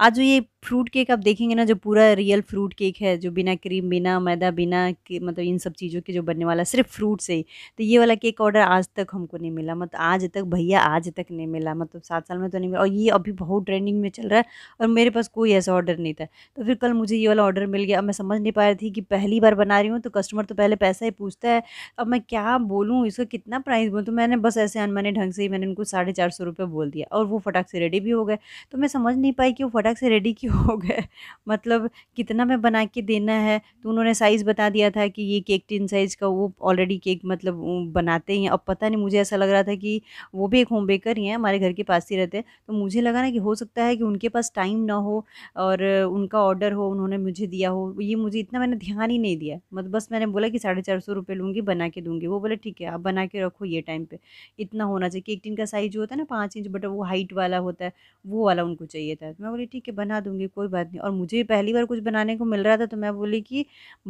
आज ये fruit cake आप देखेंगे ना जो पूरा रियल फ्रूट केक है जो बिना क्रीम बिना मैदा बिना मतलब इन सब चीज़ों के जो बनने वाला सिर्फ फ्रूट से ही तो ये वाला केक ऑर्डर आज तक हमको नहीं मिला मतलब आज तक भैया आज तक नहीं मिला मतलब सात साल में तो नहीं मिला और ये अभी बहुत ट्रेंडिंग में चल रहा है और मेरे पास कोई ऐसा ऑर्डर नहीं था तो फिर कल मुझे ये वाला ऑर्डर मिल गया अब मैं समझ नहीं पा रही थी कि पहली बार बना रही हूँ तो कस्टमर तो पहले पैसा ही पूछता है अब मैं क्या बोलूँ इसका कितना प्राइस बोलूँ तो मैंने बस ऐसे अनमाने ढंग से ही मैंने उनको साढ़े चार सौ रुपये बोल दिया और वो फटाक से रेडी भी हो गए तो मैं समझ नहीं पाई कि वो फटाक से रेडी क्यों हो गए मतलब कितना मैं बना के देना है तो उन्होंने साइज़ बता दिया था कि ये केक टिन साइज़ का वो ऑलरेडी केक मतलब बनाते हैं अब पता नहीं मुझे ऐसा लग रहा था कि वो भी एक होम बेकर ही हैं हमारे घर के पास ही रहते हैं तो मुझे लगा ना कि हो सकता है कि उनके पास टाइम ना हो और उनका ऑर्डर हो उन्होंने मुझे दिया हो ये मुझे इतना मैंने ध्यान ही नहीं दिया मतलब बस मैंने बोला कि साढ़े चार सौ रुपये लूँगी बना के दूँगी वो बोले ठीक है आप बना के रखो ये टाइम पर इतना होना चाहिए केक टिन का साइज़ जो होता है ना पाँच इंच बट वो हाइट वाला होता है वो वाला उनको चाहिए था तो मैं बोली ठीक है बना दूँगी दूंगी कोई बात नहीं और मुझे पहली बार कुछ बनाने को मिल रहा था तो मैं बोली कि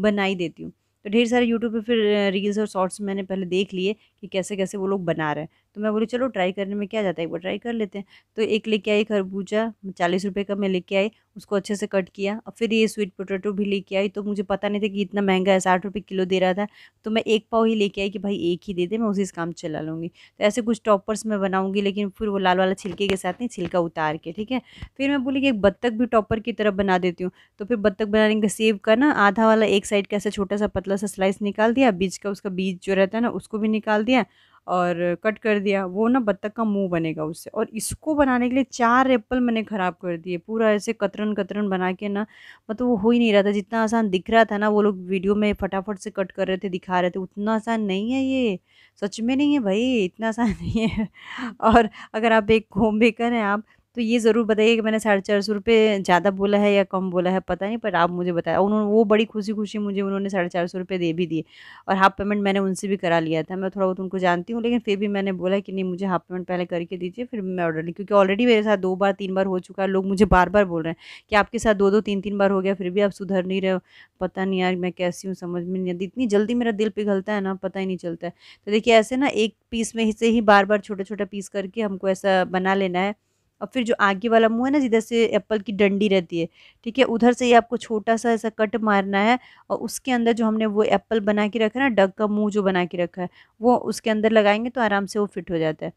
बना ही देती हूँ तो ढेर सारे यूट्यूब पे फिर रील्स और शॉर्ट्स मैंने पहले देख लिए कि कैसे कैसे वो लोग बना रहे हैं तो मैं बोली चलो ट्राई करने में क्या जाता है एक बार ट्राई कर लेते हैं तो एक लेके आई खरबूजा चालीस रुपये का मैं लेके आई उसको अच्छे से कट किया और फिर ये स्वीट पोटैटो भी लेके आई तो मुझे पता नहीं था कि इतना महंगा है साठ रुपये किलो दे रहा था तो मैं एक पाव ही लेके आई कि भाई एक ही दे दे मैं उसी से काम चला लूँगी तो ऐसे कुछ टॉपर्स मैं बनाऊँगी लेकिन फिर वो लाल वाला छिलके के साथ नहीं छिलका उतार के ठीक है फिर मैं बोली कि एक बत्तख भी टॉपर की तरफ बना देती हूँ तो फिर बत्तख बनाने का सेब का ना आधा वाला एक साइड का ऐसा छोटा सा पतला सा स्लाइस निकाल दिया बीज का उसका बीज जो रहता है ना उसको भी निकाल दिया और कट कर दिया वो ना बत्तख का मुंह बनेगा उससे और इसको बनाने के लिए चार एप्पल मैंने ख़राब कर दिए पूरा ऐसे कतरन कतरन बना के ना मतलब वो हो ही नहीं रहा था जितना आसान दिख रहा था ना वो लोग वीडियो में फटाफट से कट कर रहे थे दिखा रहे थे उतना आसान नहीं है ये सच में नहीं है भाई इतना आसान नहीं है और अगर आप एक होम बेकर हैं आप तो ये ज़रूर बताइए कि मैंने साढ़े चार सौ रुपये ज़्यादा बोला है या कम बोला है पता नहीं पर आप मुझे बताया उन्होंने वो बड़ी खुशी खुशी मुझे उन्होंने साढ़े चार सौ रुपये दे भी दिए और हाफ पेमेंट मैंने उनसे भी करा लिया था मैं थोड़ा बहुत उनको जानती हूँ लेकिन फिर भी मैंने बोला कि नहीं मुझे हाफ पेमेंट पहले करके दीजिए फिर मैं ऑर्डर ली क्योंकि ऑलरेडी मेरे साथ दो बार तीन बार हो चुका है लोग मुझे बार बार बोल रहे हैं कि आपके साथ दो दो तीन तीन बार हो गया फिर भी आप सुधर नहीं रहे पता नहीं यार मैं कैसी हूँ समझ में नहीं इतनी जल्दी मेरा दिल पिघलता है ना पता ही नहीं चलता है तो देखिए ऐसे ना एक पीस में से ही बार बार छोटे छोटे पीस करके हमको ऐसा बना लेना है और फिर जो आगे वाला मुंह है ना जिधर से एप्पल की डंडी रहती है ठीक है उधर से ही आपको छोटा सा ऐसा कट मारना है और उसके अंदर जो हमने वो एप्पल बना के रखा है ना डग का मुँह जो बना के रखा है वो उसके अंदर लगाएंगे तो आराम से वो फिट हो जाता है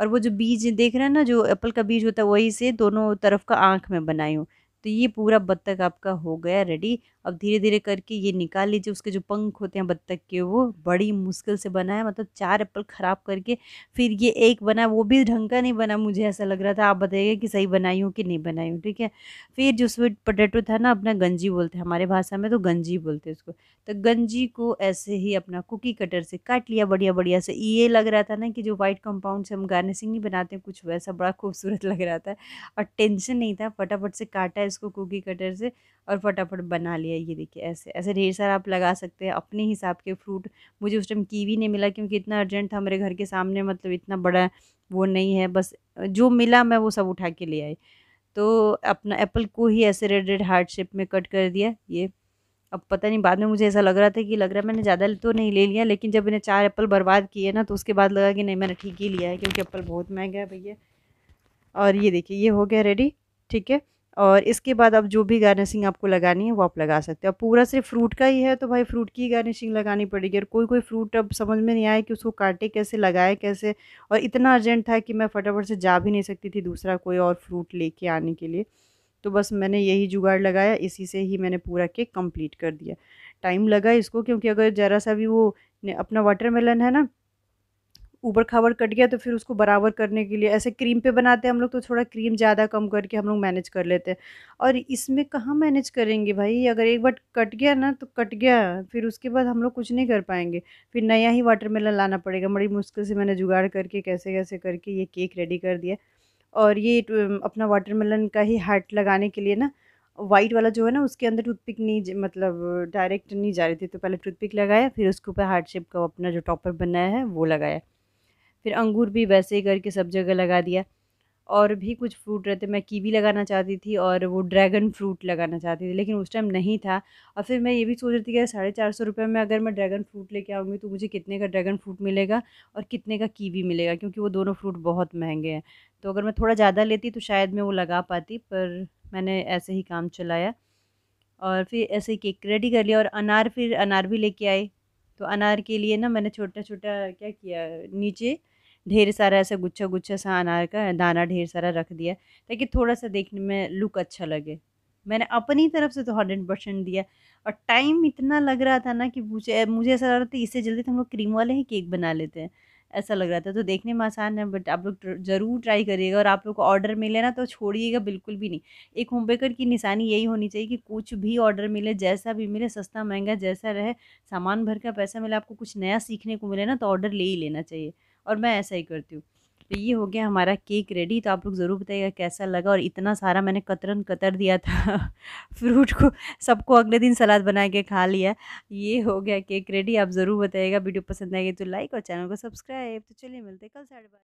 और वो जो बीज देख रहे हैं ना जो एप्पल का बीज होता है वही से दोनों तरफ का आँख में बनाई हूँ तो ये पूरा बत्तख आपका हो गया रेडी अब धीरे धीरे करके ये निकाल लीजिए उसके जो पंख होते हैं बत्तख के वो बड़ी मुश्किल से बना है मतलब चार एप्पल ख़राब करके फिर ये एक बना वो भी ढंग का नहीं बना मुझे ऐसा लग रहा था आप बताइएगा कि सही बनाई हूँ कि नहीं बनाई हूँ ठीक है फिर जो स्वीट पोटैटो था ना अपना गंजी बोलते हैं हमारे भाषा में तो गंजी बोलते हैं उसको तो गंजी को ऐसे ही अपना कुकी कटर से काट लिया बढ़िया बढ़िया से ये लग रहा था ना कि जो व्हाइट कंपाउंड से हम गार्निशिंग नहीं बनाते हैं कुछ वैसा बड़ा खूबसूरत लग रहा था और टेंशन नहीं था फटाफट से काटा इसको कुकी कटर से और फटाफट बना लिया ये देखिए ऐसे ऐसे ढेर सारा आप लगा सकते हैं अपने हिसाब के फ्रूट मुझे उस टाइम कीवी नहीं मिला क्योंकि इतना अर्जेंट था मेरे घर के सामने मतलब इतना बड़ा वो नहीं है बस जो मिला मैं वो सब उठा के ले आई तो अपना एप्पल को ही ऐसे रेड रेड हार्ट शेप में कट कर दिया ये अब पता नहीं बाद में मुझे ऐसा लग रहा था कि लग रहा है मैंने ज़्यादा तो नहीं ले लिया लेकिन जब मैंने चार एप्पल बर्बाद किए ना तो उसके बाद लगा कि नहीं मैंने ठीक ही लिया है क्योंकि एप्पल बहुत महंगा है भैया और ये देखिए ये हो गया रेडी ठीक है और इसके बाद अब जो भी गार्निशिंग आपको लगानी है वो आप लगा सकते हो पूरा सिर्फ फ्रूट का ही है तो भाई फ्रूट की गार्निशिंग लगानी पड़ेगी और कोई कोई फ्रूट अब समझ में नहीं आया कि उसको काटे कैसे लगाए कैसे और इतना अर्जेंट था कि मैं फटाफट से जा भी नहीं सकती थी दूसरा कोई और फ्रूट लेके आने के लिए तो बस मैंने यही जुगाड़ लगाया इसी से ही मैंने पूरा केक कम्प्लीट कर दिया टाइम लगा इसको क्योंकि अगर ज़रा सा भी वो अपना वाटरमेलन है ना ऊबर खावर कट गया तो फिर उसको बराबर करने के लिए ऐसे क्रीम पे बनाते हैं हम लोग तो थोड़ा क्रीम ज़्यादा कम करके हम लोग मैनेज कर लेते हैं और इसमें कहाँ मैनेज करेंगे भाई अगर एक बार कट गया ना तो कट गया फिर उसके बाद हम लोग कुछ नहीं कर पाएंगे फिर नया ही वाटरमेलन लाना पड़ेगा बड़ी मुश्किल से मैंने जुगाड़ करके कैसे कैसे करके ये केक रेडी कर दिया और ये तो, अपना वाटर का ही हार्ट लगाने के लिए ना वाइट वाला जो है ना उसके अंदर टूथपिक नहीं मतलब डायरेक्ट नहीं जा रही थी तो पहले टूथपिक लगाया फिर उसके ऊपर हार्ट शेप का अपना जो टॉपर बनाया है वो लगाया फिर अंगूर भी वैसे ही करके सब जगह लगा दिया और भी कुछ फ्रूट रहते मैं कीवी लगाना चाहती थी और वो ड्रैगन फ्रूट लगाना चाहती थी लेकिन उस टाइम नहीं था और फिर मैं ये भी सोच रही थी कि साढ़े चार सौ रुपये में अगर मैं ड्रैगन फ्रूट लेके आऊँगी तो मुझे कितने का ड्रैगन फ्रूट मिलेगा और कितने का कीवी मिलेगा क्योंकि वो दोनों फ्रूट बहुत महंगे हैं तो अगर मैं थोड़ा ज़्यादा लेती तो शायद मैं वो लगा पाती पर मैंने ऐसे ही काम चलाया और फिर ऐसे ही केक रेडी कर लिया और अनार फिर अनार भी लेके आए तो अनार के लिए ना मैंने छोटा छोटा क्या किया नीचे ढेर सारा ऐसा गुच्छा गुच्छा सा अनार का दाना ढेर सारा रख दिया ताकि थोड़ा सा देखने में लुक अच्छा लगे मैंने अपनी तरफ से तो हंड्रेड परसेंट दिया और टाइम इतना लग रहा था ना कि मुझे मुझे ऐसा लग रहा था इससे जल्दी तो हम लोग क्रीम वाले ही केक बना लेते हैं ऐसा लग रहा था तो देखने में आसान है बट आप लोग ज़रूर ट्राई करिएगा और आप लोग को ऑर्डर मिले ना तो छोड़िएगा बिल्कुल भी नहीं एक होम बेकर की निशानी यही होनी चाहिए कि कुछ भी ऑर्डर मिले जैसा भी मिले सस्ता महंगा जैसा रहे सामान भर का पैसा मिले आपको कुछ नया सीखने को मिले ना तो ऑर्डर ले ही लेना चाहिए और मैं ऐसा ही करती हूँ तो ये हो गया हमारा केक रेडी तो आप लोग ज़रूर बताइएगा कैसा लगा और इतना सारा मैंने कतरन कतर दिया था फ्रूट को सबको अगले दिन सलाद बना के खा लिया ये हो गया केक रेडी आप ज़रूर बताइएगा वीडियो पसंद आएगी तो लाइक और चैनल को सब्सक्राइब तो चलिए मिलते कल साढ़े